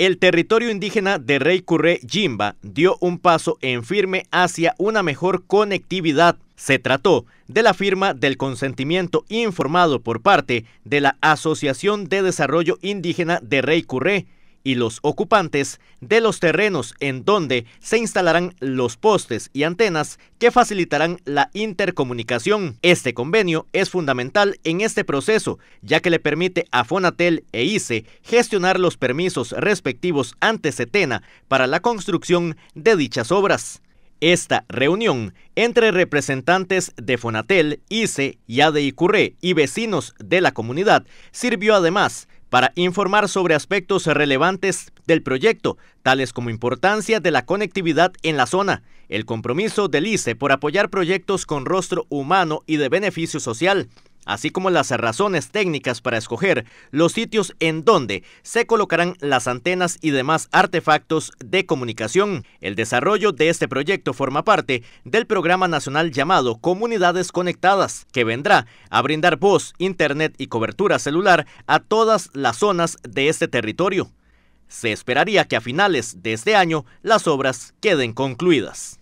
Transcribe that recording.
El territorio indígena de Rey Curré Jimba dio un paso en firme hacia una mejor conectividad. Se trató de la firma del consentimiento informado por parte de la Asociación de Desarrollo Indígena de Rey Curré, y los ocupantes de los terrenos en donde se instalarán los postes y antenas que facilitarán la intercomunicación. Este convenio es fundamental en este proceso, ya que le permite a Fonatel e ICE gestionar los permisos respectivos ante Setena para la construcción de dichas obras. Esta reunión entre representantes de Fonatel, ICE, y CURRE y vecinos de la comunidad sirvió además para informar sobre aspectos relevantes del proyecto, tales como importancia de la conectividad en la zona, el compromiso del ICE por apoyar proyectos con rostro humano y de beneficio social, así como las razones técnicas para escoger los sitios en donde se colocarán las antenas y demás artefactos de comunicación. El desarrollo de este proyecto forma parte del programa nacional llamado Comunidades Conectadas, que vendrá a brindar voz, internet y cobertura celular a todas las zonas de este territorio. Se esperaría que a finales de este año las obras queden concluidas.